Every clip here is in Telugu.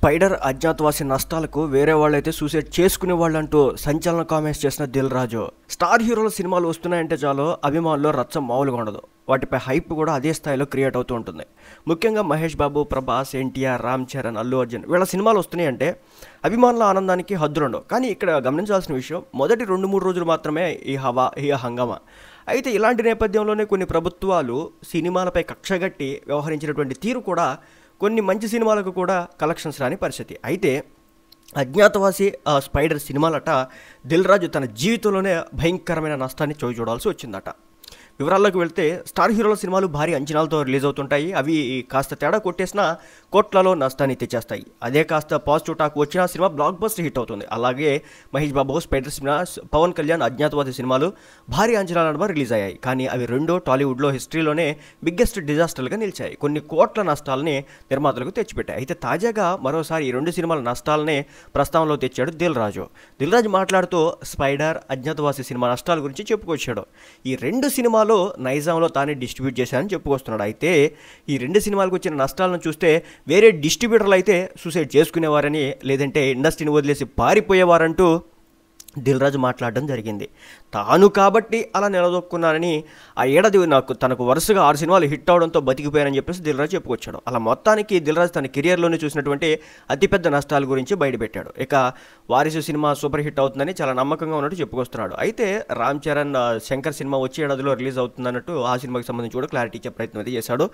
స్పైడర్ అజ్ఞాతవాసి నష్టాలకు వేరే వాళ్ళైతే సూసైడ్ చేసుకునే వాళ్ళంటూ సంచలన కామెంట్స్ చేసిన దిల్ రాజు స్టార్ హీరోల సినిమాలు వస్తున్నాయంటే చాలు అభిమానుల్లో రచ్చ మామూలుగా ఉండదు వాటిపై హైప్ కూడా అదే స్థాయిలో క్రియేట్ అవుతూ ఉంటుంది ముఖ్యంగా మహేష్ బాబు ప్రభాస్ ఎన్టీఆర్ రామ్ చరణ్ అల్లు అర్జున్ వీళ్ళ సినిమాలు వస్తున్నాయంటే అభిమానుల ఆనందానికి హద్దులుండవు కానీ ఇక్కడ గమనించాల్సిన విషయం మొదటి రెండు మూడు రోజులు మాత్రమే ఈ హవా ఈ హంగామా అయితే ఇలాంటి నేపథ్యంలోనే కొన్ని ప్రభుత్వాలు సినిమాలపై కక్షగట్టి వ్యవహరించినటువంటి తీరు కూడా కొన్ని మంచి సినిమాలకు కూడా కలెక్షన్స్ రాని పరిస్థితి అయితే అజ్ఞాతవాసి స్పైడర్ సినిమాలట దిల్ రాజు తన జీవితంలోనే భయంకరమైన నష్టాన్ని చవి చూడాల్సి వచ్చిందట వివరాల్లోకి వెళ్తే స్టార్ హీరోల సినిమాలు భారీ అంచనాలతో రిలీజ్ అవుతుంటాయి అవి కాస్త తేడా కొట్టేసినా కోట్లలో నష్టాన్ని తెచ్చేస్తాయి అదే కాస్త పాజిటివ్ టాక్ వచ్చినా సినిమా బ్లాక్ బస్టర్ హిట్ అవుతుంది అలాగే మహేష్ బాబు స్పైడర్ సినిమా పవన్ కళ్యాణ్ అజ్ఞాతవాది సినిమాలు భారీ అంచనాల నడుమ రిలీజ్ అయ్యాయి కానీ అవి రెండో టాలీవుడ్లో హిస్టరీలోనే బిగ్గెస్ట్ డిజాస్టర్లుగా నిలిచాయి కొన్ని కోట్ల నష్టాలని నిర్మాతలకు తెచ్చిపెట్టాయి అయితే తాజాగా మరోసారి ఈ రెండు సినిమాల నష్టాలనే ప్రస్తావనలో తెచ్చాడు దిల్ రాజు దిల్ రాజు మాట్లాడుతూ స్పైడర్ అజ్ఞాతవాసి సినిమా నష్టాల గురించి చెప్పుకొచ్చాడు ఈ రెండు సినిమాలు సినిమాలో నైజాంలో తానే డిస్ట్రిబ్యూట్ చేశానని చెప్పుకొస్తున్నాడు అయితే ఈ రెండు సినిమాలకు వచ్చిన నష్టాలను చూస్తే వేరే డిస్ట్రిబ్యూటర్లు అయితే సూసైడ్ చేసుకునేవారని లేదంటే ఇండస్ట్రీని వదిలేసి పారిపోయేవారంటూ దిల్రాజు మాట్లాడడం జరిగింది తాను కాబట్టి అలా నిలదొక్కున్నానని ఆ ఏడాది నాకు తనకు వరుసగా ఆరు సినిమాలు హిట్ అవడంతో బతికిపోయానని చెప్పేసి దిల్రాజు చెప్పుకొచ్చాడు అలా మొత్తానికి దిల్రాజు తన కెరియర్లోనే చూసినటువంటి అతిపెద్ద నష్టాల గురించి బయటపెట్టాడు ఇక వారిసు సినిమా సూపర్ హిట్ అవుతుందని చాలా నమ్మకంగా ఉన్నట్టు చెప్పుకొస్తున్నాడు అయితే రామ్ చరణ్ శంకర్ సినిమా వచ్చే ఏడాదిలో రిలీజ్ అవుతుందన్నట్టు ఆ సినిమాకి సంబంధించి కూడా క్లారిటీ ఇచ్చే ప్రయత్నం అయితే చేశాడు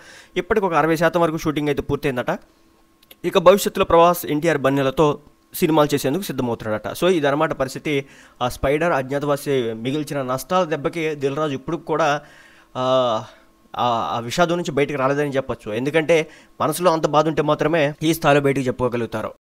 ఇప్పటికి ఒక అరవై శాతం వరకు షూటింగ్ అయితే పూర్తయిందట ఇక భవిష్యత్తులో ప్రవాస్ ఎన్టీఆర్ బన్నెలతో సినిమాలు చేసేందుకు సిద్ధమవుతున్నాడట సో ఇది అనమాట పరిస్థితి ఆ స్పైడర్ అజ్ఞాతవాసి మిగిల్చిన నష్టాల దెబ్బకి దిల్రాజు ఇప్పుడు కూడా ఆ విషాదం నుంచి బయటకు రాలేదని చెప్పొచ్చు ఎందుకంటే మనసులో అంత బాధ ఉంటే మాత్రమే ఈ స్థాయిలో బయటకు చెప్పుకోగలుగుతారు